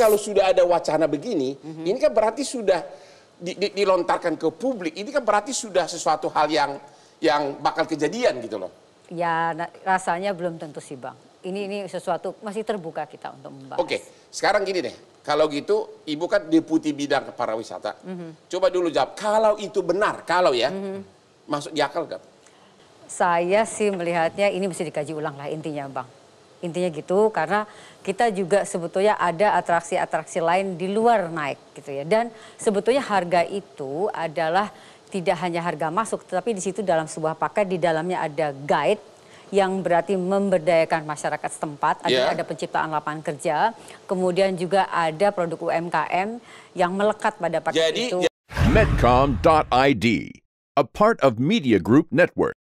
kalau sudah ada wacana begini, mm-hmm. ini kan berarti sudah di, di, dilontarkan ke publik. Ini kan berarti sudah sesuatu hal yang yang bakal kejadian gitu loh. Ya nah, rasanya belum tentu sih bang. Ini ini sesuatu masih terbuka kita untuk membahas. Oke, sekarang gini deh. Kalau gitu, ibu kan deputi bidang pariwisata. Mm-hmm. Coba dulu jawab. Kalau itu benar, kalau ya, mm-hmm. masuk di akal gak? Saya sih melihatnya ini mesti dikaji ulang lah intinya bang. Intinya gitu karena kita juga sebetulnya ada atraksi-atraksi lain di luar naik gitu ya. Dan sebetulnya harga itu adalah tidak hanya harga masuk tetapi di situ dalam sebuah paket di dalamnya ada guide yang berarti memberdayakan masyarakat setempat, ada yeah. ada penciptaan lapangan kerja, kemudian juga ada produk UMKM yang melekat pada paket Jadi, itu. Ya. Medcom.id, a part of Media Group Network.